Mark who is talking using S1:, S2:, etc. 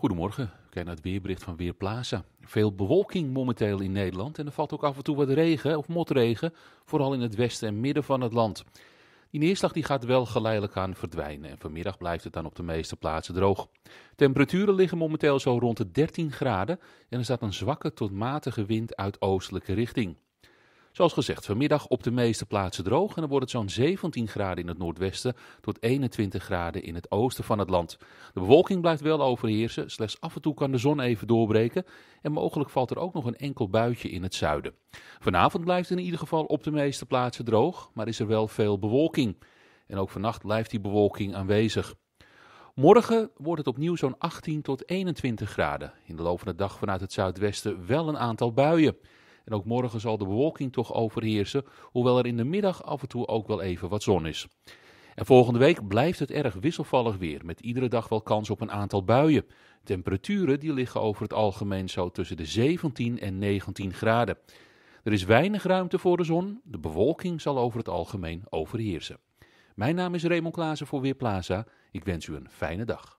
S1: Goedemorgen. Kijk naar het weerbericht van Weerplaza. Veel bewolking momenteel in Nederland en er valt ook af en toe wat regen of motregen, vooral in het westen en midden van het land. Die neerslag die gaat wel geleidelijk aan verdwijnen en vanmiddag blijft het dan op de meeste plaatsen droog. Temperaturen liggen momenteel zo rond de 13 graden en er staat een zwakke tot matige wind uit oostelijke richting. Zoals gezegd, vanmiddag op de meeste plaatsen droog en dan wordt het zo'n 17 graden in het noordwesten tot 21 graden in het oosten van het land. De bewolking blijft wel overheersen, slechts af en toe kan de zon even doorbreken en mogelijk valt er ook nog een enkel buitje in het zuiden. Vanavond blijft het in ieder geval op de meeste plaatsen droog, maar is er wel veel bewolking. En ook vannacht blijft die bewolking aanwezig. Morgen wordt het opnieuw zo'n 18 tot 21 graden. In de loop van de dag vanuit het zuidwesten wel een aantal buien. En ook morgen zal de bewolking toch overheersen, hoewel er in de middag af en toe ook wel even wat zon is. En volgende week blijft het erg wisselvallig weer, met iedere dag wel kans op een aantal buien. Temperaturen die liggen over het algemeen zo tussen de 17 en 19 graden. Er is weinig ruimte voor de zon, de bewolking zal over het algemeen overheersen. Mijn naam is Raymond Klaassen voor Weerplaza. Ik wens u een fijne dag.